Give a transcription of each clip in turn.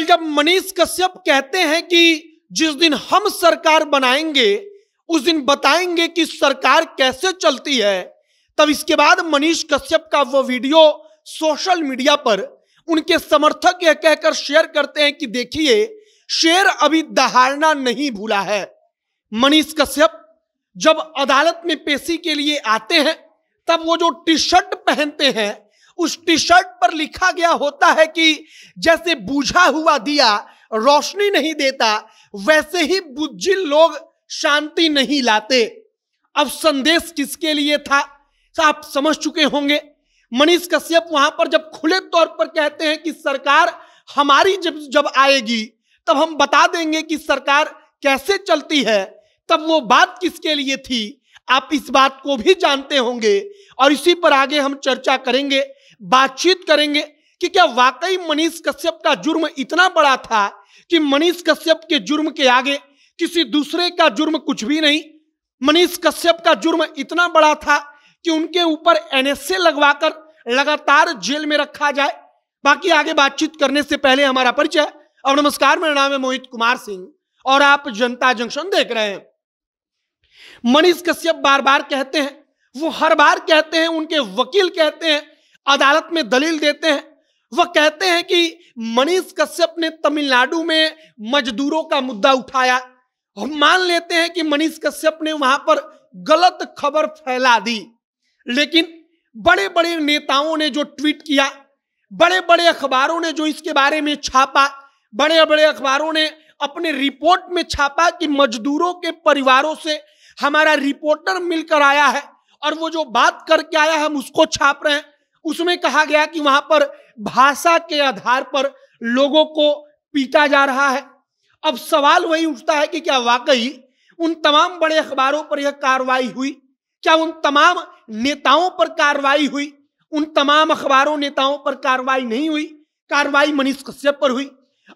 कल जब मनीष कश्यप कहते हैं कि जिस दिन हम सरकार बनाएंगे उस दिन बताएंगे कि सरकार कैसे चलती है तब इसके बाद मनीष कश्यप का वो वीडियो सोशल मीडिया पर उनके समर्थक यह कहकर शेयर करते हैं कि देखिए शेर अभी दहाड़ना नहीं भूला है मनीष कश्यप जब अदालत में पेशी के लिए आते हैं तब वो जो टी शर्ट पहनते हैं उस टी शर्ट पर लिखा गया होता है कि जैसे बूझा हुआ दिया रोशनी नहीं देता वैसे ही बुज्जिल लोग शांति नहीं लाते अब संदेश किसके लिए था आप समझ चुके होंगे मनीष कश्यप वहां पर जब खुले तौर पर कहते हैं कि सरकार हमारी जब जब आएगी तब हम बता देंगे कि सरकार कैसे चलती है तब वो बात किसके लिए थी आप इस बात को भी जानते होंगे और इसी पर आगे हम चर्चा करेंगे बातचीत करेंगे कि क्या वाकई मनीष कश्यप का जुर्म इतना बड़ा था कि मनीष कश्यप के जुर्म के आगे किसी दूसरे का जुर्म कुछ भी नहीं मनीष कश्यप का जुर्म इतना बड़ा था कि उनके ऊपर एनएसए लगवाकर लगातार जेल में रखा जाए बाकी आगे बातचीत करने से पहले हमारा परिचय और नमस्कार मेरा नाम है मोहित कुमार सिंह और आप जनता जंक्शन देख रहे हैं मनीष कश्यप बार बार कहते हैं वो हर बार कहते हैं उनके वकील कहते हैं अदालत में दलील देते हैं वह कहते हैं कि मनीष कश्यप ने तमिलनाडु में मजदूरों का मुद्दा उठाया हम मान लेते हैं कि मनीष कश्यप ने वहां पर गलत खबर फैला दी लेकिन बड़े बड़े नेताओं ने जो ट्वीट किया बड़े बड़े अखबारों ने जो इसके बारे में छापा बड़े बड़े अखबारों ने अपने रिपोर्ट में छापा कि मजदूरों के परिवारों से हमारा रिपोर्टर मिलकर आया है और वो जो बात करके आया हम उसको छाप रहे हैं उसमें कहा गया कि वहां पर भाषा के आधार पर लोगों को पीटा जा रहा है अब सवाल वही उठता है कि क्या वाकई उन तमाम बड़े अखबारों पर यह कार्रवाई हुई क्या उन तमाम नेताओं पर कार्रवाई हुई उन तमाम अखबारों नेताओं पर कार्रवाई नहीं हुई कार्रवाई मनीष कश्यप पर हुई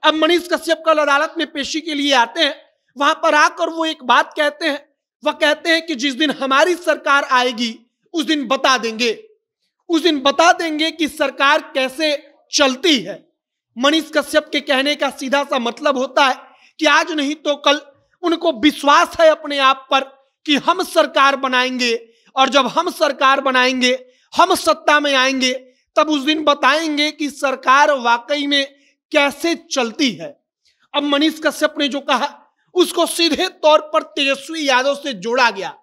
अब मनीष कश्यप कल अदालत में पेशी के लिए आते हैं वहां पर आकर वो एक बात कहते हैं वह कहते हैं कि जिस दिन हमारी सरकार आएगी उस दिन बता देंगे उस दिन बता देंगे कि सरकार कैसे चलती है मनीष कश्यप के कहने का सीधा सा मतलब होता है कि आज नहीं तो कल उनको विश्वास है अपने आप पर कि हम सरकार बनाएंगे और जब हम सरकार बनाएंगे हम सत्ता में आएंगे तब उस दिन बताएंगे कि सरकार वाकई में कैसे चलती है अब मनीष कश्यप ने जो कहा उसको सीधे तौर पर तेजस्वी यादव से जोड़ा गया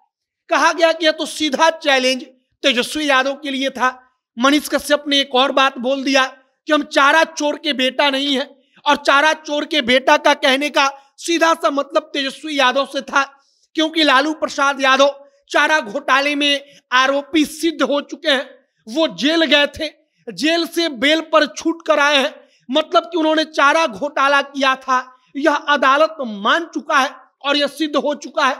कहा गया कि यह तो सीधा चैलेंज तेजस्वी तो यादव के लिए था मनीष कश्यप ने एक और बात बोल दिया कि हम चारा चोर के बेटा नहीं है और चारा चोर के बेटा का कहने का सीधा सा मतलब तेजस्वी तो यादव से था क्योंकि लालू प्रसाद यादव चारा घोटाले में आरोपी सिद्ध हो चुके हैं वो जेल गए थे जेल से बेल पर छूट कर आए हैं मतलब कि उन्होंने चारा घोटाला किया था यह अदालत मान चुका है और यह सिद्ध हो चुका है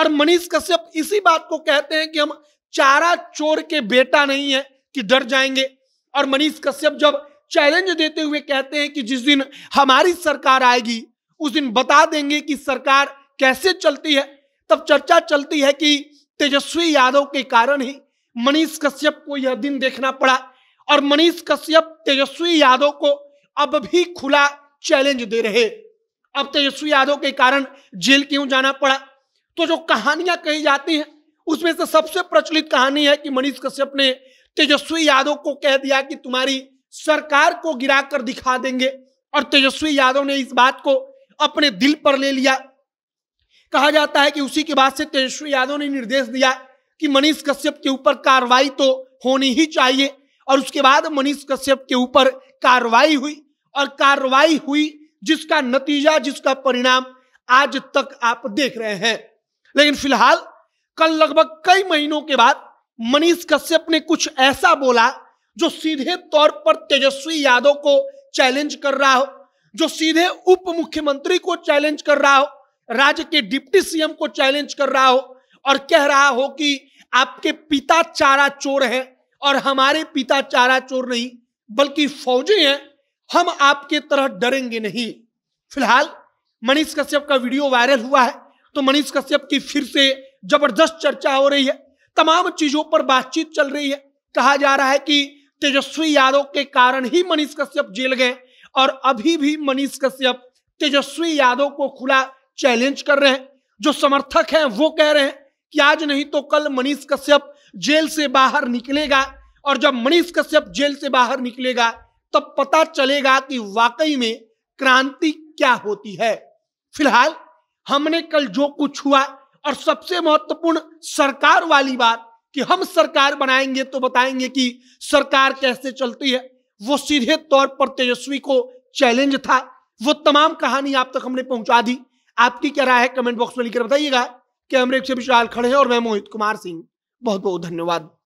और मनीष कश्यप इसी बात को कहते हैं कि हम चारा चोर के बेटा नहीं है कि डर जाएंगे और मनीष कश्यप जब चैलेंज देते हुए कहते हैं कि जिस दिन हमारी सरकार आएगी उस दिन बता देंगे कि सरकार कैसे चलती है तब चर्चा चलती है कि तेजस्वी यादव के कारण ही मनीष कश्यप को यह दिन देखना पड़ा और मनीष कश्यप तेजस्वी यादव को अब भी खुला चैलेंज दे रहे अब तेजस्वी यादव के कारण जेल क्यों जाना पड़ा तो जो कहानियां कही जाती हैं उसमें से सबसे प्रचलित कहानी है कि मनीष कश्यप ने तेजस्वी यादव को कह दिया कि तुम्हारी सरकार को गिराकर दिखा देंगे और तेजस्वी यादव ने इस बात को अपने दिल पर ले लिया कहा जाता है कि उसी के बाद से तेजस्वी यादव ने निर्देश दिया कि मनीष कश्यप के ऊपर कार्रवाई तो होनी ही चाहिए और उसके बाद मनीष कश्यप के ऊपर कार्रवाई हुई और कार्रवाई हुई जिसका नतीजा जिसका परिणाम आज तक आप देख रहे हैं लेकिन फिलहाल कल लगभग कई महीनों के बाद मनीष कश्यप ने कुछ ऐसा बोला जो सीधे तौर पर तेजस्वी यादव को चैलेंज कर रहा हो जो सीधे उप मुख्यमंत्री को चैलेंज कर रहा हो राज्य के डिप्टी सीएम को चैलेंज कर रहा हो और कह रहा हो कि आपके पिता चारा चोर हैं और हमारे पिता चारा चोर नहीं बल्कि फौजी हैं हम आपके तरह डरेंगे नहीं फिलहाल मनीष कश्यप का वीडियो वायरल हुआ है तो मनीष कश्यप की फिर से जबरदस्त चर्चा हो रही है तमाम चीजों पर बातचीत चल रही है कहा जा रहा है कि तेजस्वी यादव के कारण ही मनीष कश्यप जेल गए और अभी भी मनीष कश्यप तेजस्वी यादव को खुला चैलेंज कर रहे हैं जो समर्थक हैं वो कह रहे हैं कि आज नहीं तो कल मनीष कश्यप जेल से बाहर निकलेगा और जब मनीष कश्यप जेल से बाहर निकलेगा तब पता चलेगा कि वाकई में क्रांति क्या होती है फिलहाल हमने कल जो कुछ हुआ और सबसे महत्वपूर्ण सरकार वाली बात कि हम सरकार बनाएंगे तो बताएंगे कि सरकार कैसे चलती है वो सीधे तौर पर तेजस्वी को चैलेंज था वो तमाम कहानी आप तक हमने पहुंचा दी आपकी क्या राय है कमेंट बॉक्स में लिखकर बताइएगा कैमरे से विशाल खड़े हैं और मैं मोहित कुमार सिंह बहुत बहुत धन्यवाद